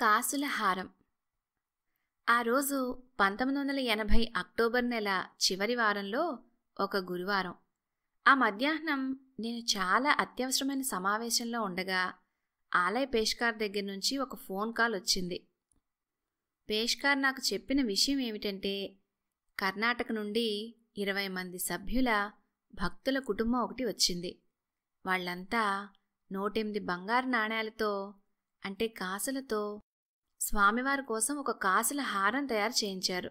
కాసుల హారం ఆ రోజు పంతొమ్మిది వందల ఎనభై అక్టోబర్ నెల చివరి వారంలో ఒక గురువారం ఆ మధ్యాహ్నం నేను చాలా అత్యవసరమైన సమావేశంలో ఉండగా ఆలయ పేష్కార్ దగ్గర నుంచి ఒక ఫోన్ కాల్ వచ్చింది పేష్కార్ నాకు చెప్పిన విషయం ఏమిటంటే కర్ణాటక నుండి ఇరవై మంది సభ్యుల భక్తుల కుటుంబం ఒకటి వచ్చింది వాళ్ళంతా నూటెనిమిది బంగారు నాణ్యాలతో అంటే కాసులతో స్వామివారి కోసం ఒక కాసుల హారం తయారు చేయించారు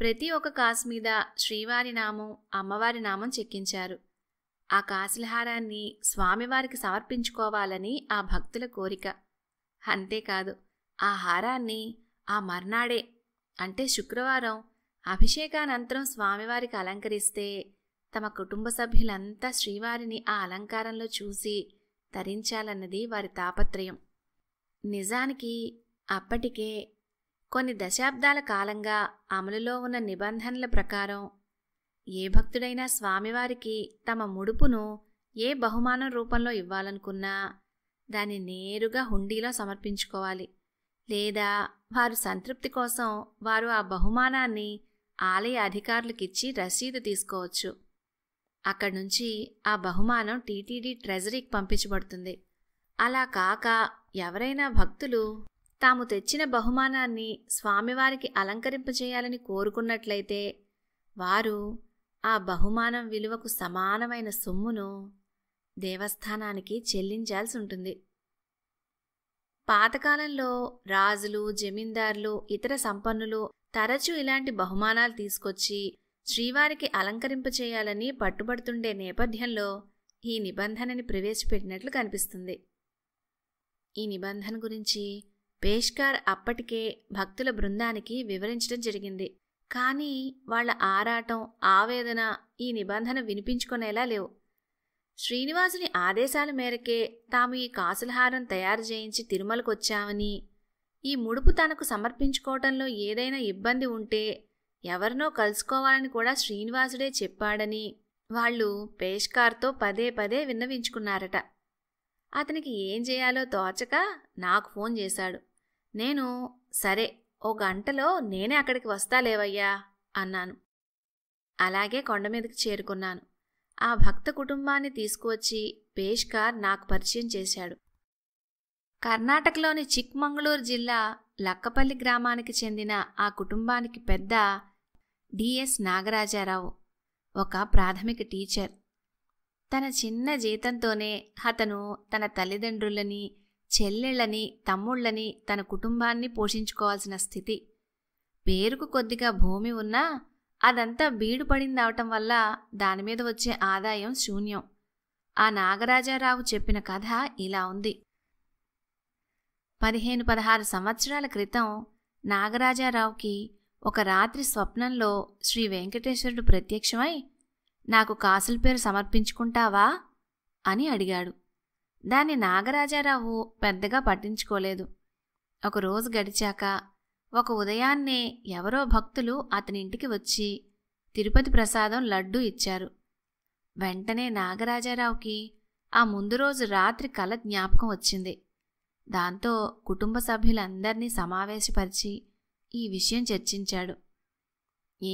ప్రతి ఒక్క కాసు మీద శ్రీవారి నామం అమ్మవారి నామం చెక్కించారు ఆ కాసుల హారాన్ని స్వామివారికి సమర్పించుకోవాలని ఆ భక్తుల కోరిక అంతేకాదు ఆ హారాన్ని ఆ మర్నాడే అంటే శుక్రవారం అభిషేకానంతరం స్వామివారికి అలంకరిస్తే తమ కుటుంబ సభ్యులంతా శ్రీవారిని ఆ అలంకారంలో చూసి తరించాలన్నది వారి తాపత్రయం నిజానికి అప్పటికే కొన్ని దశాబ్దాల కాలంగా అమలులో ఉన్న నిబంధనల ప్రకారం ఏ భక్తుడైనా స్వామివారికి తమ ముడుపును ఏ బహుమానం రూపంలో ఇవ్వాలనుకున్నా దాన్ని నేరుగా హుండీలో సమర్పించుకోవాలి లేదా వారు సంతృప్తి కోసం వారు ఆ బహుమానాన్ని ఆలయ అధికారులకిచ్చి రసీదు తీసుకోవచ్చు అక్కడి నుంచి ఆ బహుమానం టీటీడీ ట్రెజరీకి పంపించబడుతుంది అలా కాక ఎవరైనా భక్తులు తాము తెచ్చిన బహుమానాన్ని స్వామివారికి అలంకరింపజేయాలని కోరుకున్నట్లయితే వారు ఆ బహుమానం విలువకు సమానమైన సొమ్మును దేవస్థానానికి చెల్లించాల్సి ఉంటుంది పాతకాలంలో రాజులు జమీందారులు ఇతర సంపన్నులు తరచూ ఇలాంటి బహుమానాలు తీసుకొచ్చి శ్రీవారికి అలంకరింపచేయాలని పట్టుబడుతుండే నేపథ్యంలో ఈ నిబంధనని ప్రవేశపెట్టినట్లు కనిపిస్తుంది ఈ నిబంధన గురించి పేష్కార్ అప్పటికే భక్తుల బృందానికి వివరించడం జరిగింది కానీ వాళ్ళ ఆరాటం ఆవేదన ఈ నిబంధన వినిపించుకునేలా లేవు శ్రీనివాసుని ఆదేశాల మేరకే తాము ఈ కాసులహారం తయారు చేయించి తిరుమలకొచ్చామని ఈ ముడుపు తనకు సమర్పించుకోవటంలో ఏదైనా ఇబ్బంది ఉంటే ఎవరినో కలుసుకోవాలని కూడా శ్రీనివాసుడే చెప్పాడని వాళ్ళు పేష్కార్తో పదే పదే విన్నవించుకున్నారట అతనికి ఏం చేయాలో తోచక నాకు ఫోన్ చేశాడు నేను సరే ఓ గంటలో నేనే అక్కడికి వస్తాలేవయ్యా అన్నాను అలాగే కొండ మీదకి చేరుకున్నాను ఆ భక్త కుటుంబాన్ని తీసుకువచ్చి పేష్కార్ నాకు పరిచయం చేశాడు కర్ణాటకలోని చిక్మంగళూరు జిల్లా లక్కపల్లి గ్రామానికి చెందిన ఆ కుటుంబానికి పెద్ద డిఎస్ నాగరాజారావు ఒక ప్రాథమిక టీచర్ తన చిన్న జీతంతోనే అతను తన తల్లిదండ్రులని చెల్లెళ్ళని తమ్ముళ్ళని తన కుటుంబాన్ని పోషించుకోవాల్సిన స్థితి పేరుకు కొద్దిగా భూమి ఉన్నా అదంతా బీడు వల్ల దానిమీద వచ్చే ఆదాయం శూన్యం ఆ నాగరాజారావు చెప్పిన కథ ఇలా ఉంది పదిహేను పదహారు సంవత్సరాల క్రితం నాగరాజారావుకి ఒక రాత్రి స్వప్నంలో శ్రీ వెంకటేశ్వరుడు ప్రత్యక్షమై నాకు కాసుల పేరు సమర్పించుకుంటావా అని అడిగాడు దాన్ని నాగరాజారావు పెద్దగా పట్టించుకోలేదు ఒకరోజు గడిచాక ఒక ఉదయాన్నే ఎవరో భక్తులు అతని ఇంటికి వచ్చి తిరుపతి ప్రసాదం లడ్డు ఇచ్చారు వెంటనే నాగరాజారావుకి ఆ ముందు రోజు రాత్రి కల జ్ఞాపకం వచ్చింది దాంతో కుటుంబ సభ్యులందరినీ సమావేశపరిచి ఈ విషయం చర్చించాడు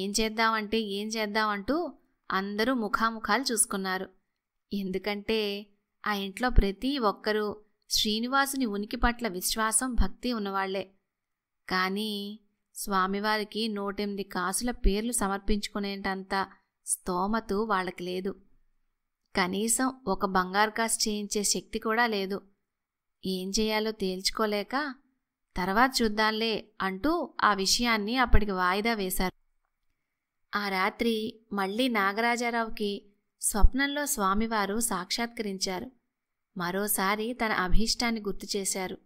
ఏం చేద్దామంటే ఏం చేద్దామంటూ అందరూ ముఖాముఖాలు చూసుకున్నారు ఎందుకంటే ఆ ఇంట్లో ప్రతి ఒక్కరూ శ్రీనివాసుని ఉనికి పట్ల విశ్వాసం భక్తి ఉన్నవాళ్లే కానీ స్వామివారికి నూటెనిమిది కాసుల పేర్లు సమర్పించుకునేటంత స్తోమతు వాళ్ళకి లేదు కనీసం ఒక బంగారు కాసు చేయించే శక్తి కూడా లేదు ఏం చేయాలో తేల్చుకోలేక తర్వాత చూద్దాంలే అంటూ ఆ విషయాన్ని అప్పటికి వాయిదా వేశారు ఆ రాత్రి మళ్ళీ నాగరాజారావుకి స్వప్నంలో స్వామివారు సాక్షాత్కరించారు మరోసారి తన అభీష్టాన్ని గుర్తు చేశారు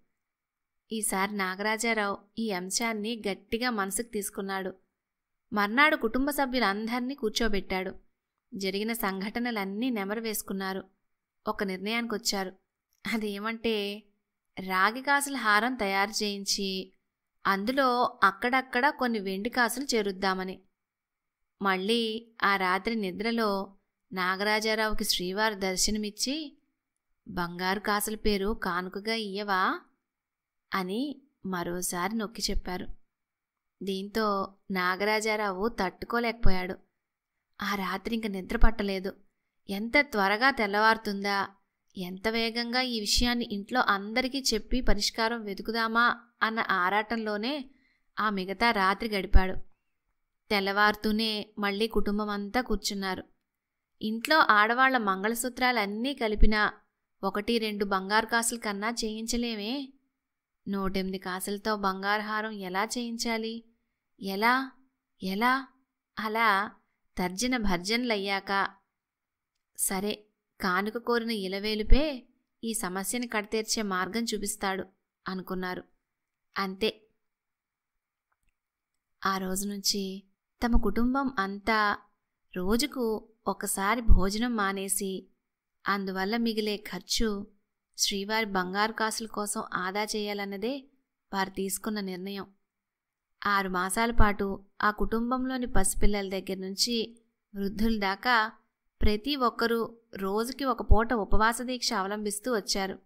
ఈసారి నాగరాజారావు ఈ అంశాన్ని గట్టిగా మనసుకు తీసుకున్నాడు మర్నాడు కుటుంబ సభ్యులందరినీ కూర్చోబెట్టాడు జరిగిన సంఘటనలన్నీ నెమరు వేసుకున్నారు ఒక నిర్ణయానికి వచ్చారు అదేమంటే రాగి కాసుల హారం తయారు చేయించి అందులో అక్కడక్కడ కొన్ని వెండి కాసులు చేరుద్దామని మళ్ళీ ఆ రాత్రి నిద్రలో నాగరాజారావుకి శ్రీవారి దర్శనమిచ్చి బంగారు కాసుల పేరు కానుకగా ఇయ్యవా అని మరోసారి నొక్కి చెప్పారు దీంతో నాగరాజారావు తట్టుకోలేకపోయాడు ఆ రాత్రి ఇంక నిద్ర పట్టలేదు ఎంత త్వరగా తెల్లవారుతుందా ఎంత వేగంగా ఈ విషయాన్ని ఇంట్లో అందరికీ చెప్పి పరిష్కారం వెతుకుదామా అన్న ఆరాటంలోనే ఆ మిగతా రాత్రి గడిపాడు తెల్లవారుతూనే మళ్ళీ కుటుంబం అంతా కూర్చున్నారు ఇంట్లో ఆడవాళ్ల మంగళసూత్రాలన్నీ కలిపినా ఒకటి రెండు బంగారు కాసుల కన్నా చేయించలేమే నూటెనిమిది కాసులతో బంగారు హారం ఎలా చేయించాలి ఎలా ఎలా అలా తర్జన భర్జనలయ్యాక సరే కానుక కోరిన ఇలవేలుపే ఈ సమస్యని కడతీర్చే మార్గం చూపిస్తాడు అనుకున్నారు అంతే ఆ రోజు నుంచి తమ కుటుంబం అంతా రోజుకు ఒకసారి భోజనం మానేసి అందువల్ల మిగిలే ఖర్చు శ్రీవారి బంగారు కాసుల కోసం ఆదా చేయాలన్నదే వారు తీసుకున్న నిర్ణయం ఆరు మాసాల పాటు ఆ కుటుంబంలోని పసిపిల్లల దగ్గర నుంచి వృద్ధుల దాకా ప్రతి ఒక్కరూ రోజుకి ఒక పూట ఉపవాస దీక్ష అవలంబిస్తూ వచ్చారు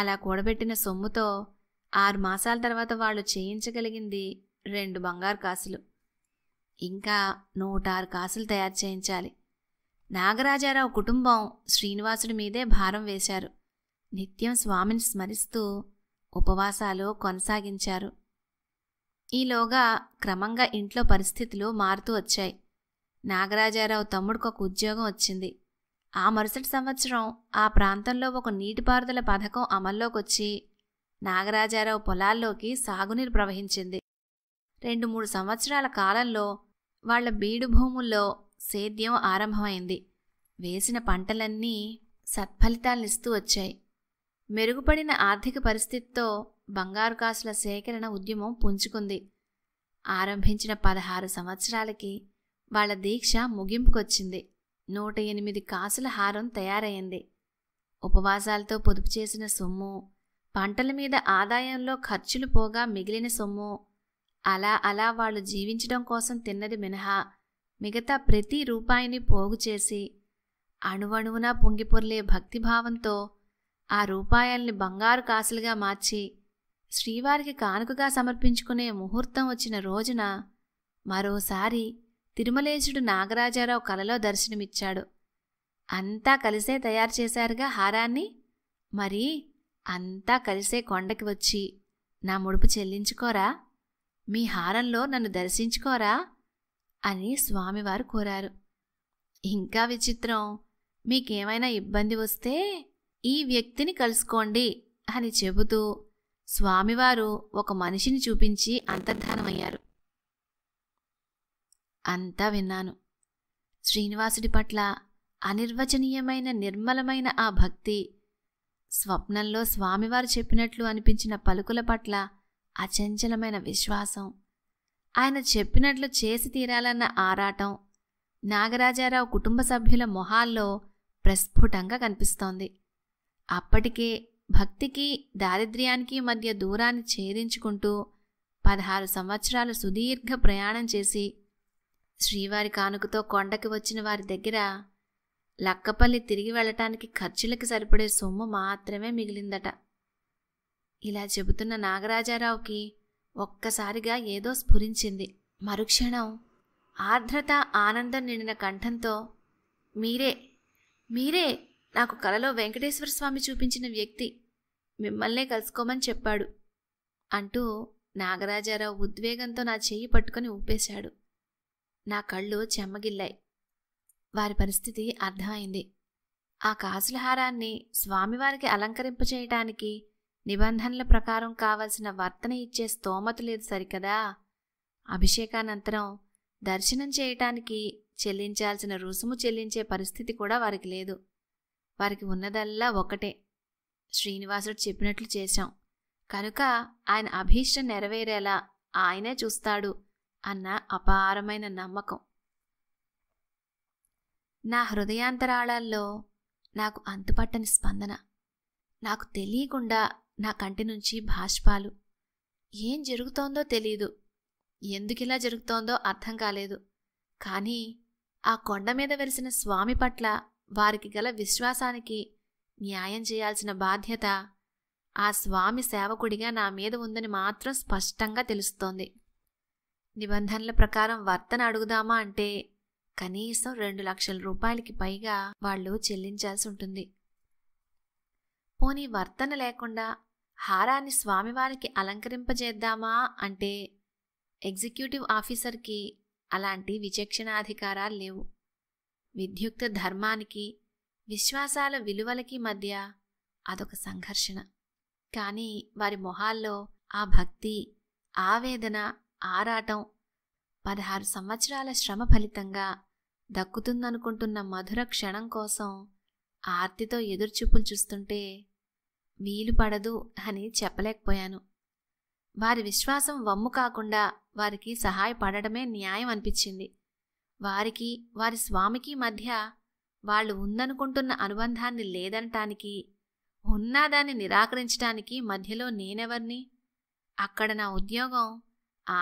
అలా కూడబెట్టిన సొమ్ముతో ఆరు మాసాల తర్వాత వాళ్ళు చేయించగలిగింది రెండు బంగారు కాసులు ఇంకా నూట ఆరు కాసులు తయారు చేయించాలి నాగరాజారావు కుటుంబం శ్రీనివాసుడి మీదే భారం వేశారు నిత్యం స్వామిని స్మరిస్తూ ఉపవాసాలు కొనసాగించారు ఈలోగా క్రమంగా ఇంట్లో పరిస్థితులు మారుతూ వచ్చాయి నాగరాజారావు తమ్ముడికి ఒక ఉద్యోగం వచ్చింది ఆ మరుసటి సంవత్సరం ఆ ప్రాంతంలో ఒక నీటిపారుదల పథకం అమల్లోకి వచ్చి నాగరాజారావు పొలాల్లోకి సాగునీరు ప్రవహించింది రెండు మూడు సంవత్సరాల కాలంలో వాళ్ల బీడు భూముల్లో సేద్యం ఆరంభమైంది వేసిన పంటలన్నీ సత్ఫలితాలనిస్తూ వచ్చాయి మెరుగుపడిన ఆర్థిక పరిస్థితితో బంగారు కాసుల సేకరణ ఉద్యమం పుంజుకుంది ఆరంభించిన పదహారు సంవత్సరాలకి వాళ్ల దీక్ష ముగింపుకొచ్చింది నూట ఎనిమిది కాసుల హారం తయారైంది ఉపవాసాలతో పొదుపు చేసిన సొమ్ము పంటల మీద ఆదాయంలో ఖర్చులు పోగా మిగిలిన సొమ్ము అలా అలా వాళ్ళు జీవించడం కోసం తిన్నది మినహా మిగతా ప్రతి రూపాయిని పోగు చేసి అణువణువునా పొంగిపొర్లే భక్తిభావంతో ఆ రూపాయల్ని బంగారు కాసులుగా మార్చి శ్రీవారికి కానుకగా సమర్పించుకునే ముహూర్తం వచ్చిన రోజున మరోసారి తిరుమలేశుడు నాగరాజారావు కలలో దర్శనమిచ్చాడు అంతా కలిసే తయారు చేశారుగా హారాన్ని మరి అంతా కలిసే కొండకి వచ్చి నా ముడుపు చెల్లించుకోరా మీ హారంలో నన్ను దర్శించుకోరా అని స్వామివారు కోరారు ఇంకా విచిత్రం మీకేమైనా ఇబ్బంది వస్తే ఈ వ్యక్తిని కలుసుకోండి అని చెబుతూ స్వామివారు ఒక మనిషిని చూపించి అంతర్ధానమయ్యారు అంతా విన్నాను శ్రీనివాసుడి పట్ల అనిర్వచనీయమైన నిర్మలమైన ఆ భక్తి స్వప్నంలో స్వామివారు చెప్పినట్లు అనిపించిన పలుకుల పట్ల అచంచలమైన విశ్వాసం ఆయన చెప్పినట్లు చేసి తీరాలన్న ఆరాటం నాగరాజారావు కుటుంబ సభ్యుల మొహాల్లో ప్రస్ఫుటంగా కనిపిస్తోంది అప్పటికే భక్తికి దారిద్ర్యానికి మధ్య దూరాన్ని ఛేదించుకుంటూ పదహారు సంవత్సరాలు సుదీర్ఘ ప్రయాణం చేసి శ్రీవారి కానుకతో కొండకి వచ్చిన వారి దగ్గర లక్కపల్లి తిరిగి వెళ్ళటానికి ఖర్చులకి సరిపడే సొమ్ము మాత్రమే మిగిలిందట ఇలా చెబుతున్న నాగరాజారావుకి ఒక్కసారిగా ఏదో స్ఫురించింది మరుక్షణం ఆర్ద్రత ఆనందం నిండిన కంఠంతో మీరే మీరే నాకు కలలో వెంకటేశ్వర స్వామి చూపించిన వ్యక్తి మిమ్మల్నే కలుసుకోమని చెప్పాడు అంటూ నాగరాజారావు ఉద్వేగంతో నా చెయ్యి పట్టుకుని ఊపేశాడు నా కళ్ళు చెమ్మగిల్లాయి వారి పరిస్థితి అర్థమైంది ఆ కాసుల హారాన్ని స్వామివారికి అలంకరింపచేయటానికి నిబంధనల ప్రకారం కావలసిన వర్తన ఇచ్చే స్తోమత లేదు సరికదా అభిషేకానంతరం దర్శనం చేయటానికి చెల్లించాల్సిన రుసుము చెల్లించే పరిస్థితి కూడా వారికి లేదు వారికి ఉన్నదల్లా ఒకటే శ్రీనివాసుడు చెప్పినట్లు చేశాం కనుక ఆయన అభీష్టం నెరవేరేలా ఆయనే చూస్తాడు అన్న అపారమైన నమ్మకం నా హృదయాంతరాళాల్లో నాకు అంతుపట్టని స్పందన నాకు తెలియకుండా నా కంటి నుంచి భాష్పాలు ఏం జరుగుతోందో తెలీదు ఎందుకిలా జరుగుతోందో అర్థం కాలేదు కానీ ఆ కొండ మీద వెలిసిన స్వామి పట్ల వారికి గల విశ్వాసానికి న్యాయం చేయాల్సిన బాధ్యత ఆ స్వామి సేవకుడిగా నా మీద ఉందని మాత్రం స్పష్టంగా తెలుస్తోంది నిబంధనల ప్రకారం వర్తన అడుగుదామా అంటే కనీసం రెండు లక్షల రూపాయలకి పైగా వాళ్ళు చెల్లించాల్సి ఉంటుంది పోనీ వర్తన లేకుండా హారాన్ని స్వామివారికి అలంకరింపజేద్దామా అంటే ఎగ్జిక్యూటివ్ ఆఫీసర్కి అలాంటి విచక్షణాధికారాలు లేవు విధ్యుక్త ధర్మానికి విశ్వాసాల విలువలకి మధ్య అదొక సంఘర్షణ కానీ వారి మొహాల్లో ఆ భక్తి ఆవేదన ఆరాటం పదహారు సంవత్సరాల శ్రమ ఫలితంగా దక్కుతుందనుకుంటున్న మధుర క్షణం కోసం ఆర్తితో ఎదురుచూపులు చూస్తుంటే వీలు పడదు అని చెప్పలేకపోయాను వారి విశ్వాసం వమ్ము కాకుండా వారికి సహాయపడమే న్యాయం అనిపించింది వారికి వారి స్వామికి మధ్య వాళ్ళు ఉందనుకుంటున్న అనుబంధాన్ని లేదనటానికి దాన్ని నిరాకరించటానికి మధ్యలో నేనెవర్ని అక్కడ నా ఉద్యోగం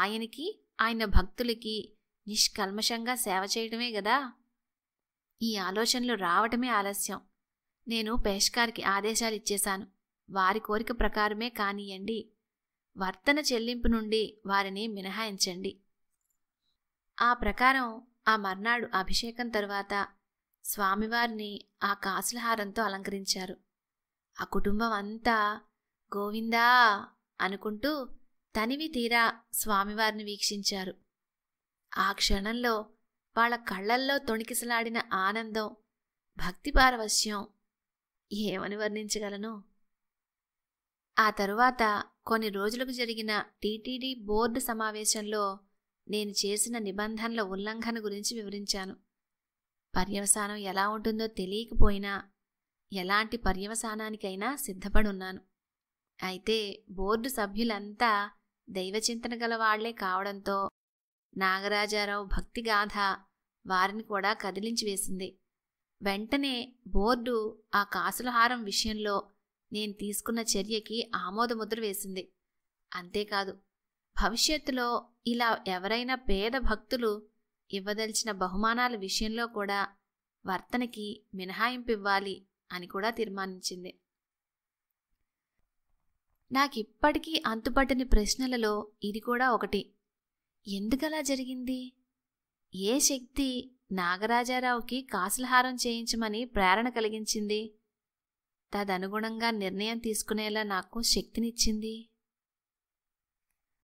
ఆయనకి ఆయన భక్తులకి నిష్కల్మషంగా సేవ చేయడమే గదా ఈ ఆలోచనలు రావటమే ఆలస్యం నేను పేష్కార్కి ఆదేశాలు ఇచ్చేశాను వారి కోరిక ప్రకారమే కానియండి వర్తన చెల్లింపు నుండి వారిని మినహాయించండి ఆ ప్రకారం ఆ మర్నాడు అభిషేకం తర్వాత స్వామివారిని ఆ కాసులహారంతో అలంకరించారు ఆ కుటుంబం అంతా గోవిందా అనుకుంటూ తనివి తీరా స్వామివారిని వీక్షించారు ఆ క్షణంలో వాళ్ళ కళ్ళల్లో తొణికిసలాడిన ఆనందం భక్తి పారవశ్యం ఏమని వర్ణించగలను ఆ తరువాత కొన్ని రోజులకు జరిగిన టీటీడీ బోర్డు సమావేశంలో నేను చేసిన నిబంధనల ఉల్లంఘన గురించి వివరించాను పర్యవసానం ఎలా ఉంటుందో తెలియకపోయినా ఎలాంటి పర్యవసానానికైనా సిద్ధపడున్నాను అయితే బోర్డు సభ్యులంతా దైవచింతన గలవాళ్లే కావడంతో నాగరాజారావు భక్తిగాథ వారిని కూడా కదిలించి వేసింది వెంటనే బోర్డు ఆ కాసులహారం విషయంలో నేను తీసుకున్న చర్యకి ఆమోదముద్ర వేసింది అంతేకాదు భవిష్యత్తులో ఇలా ఎవరైనా పేద భక్తులు ఇవ్వదలిచిన బహుమానాల విషయంలో కూడా వర్తనకి ఇవ్వాలి అని కూడా తీర్మానించింది నాకిప్పటికీ అంతుపట్టని ప్రశ్నలలో ఇది కూడా ఒకటి ఎందుకలా జరిగింది ఏ శక్తి నాగరాజారావుకి కాసులహారం చేయించమని ప్రేరణ కలిగించింది తదనుగుణంగా నిర్ణయం తీసుకునేలా నాకు శక్తినిచ్చింది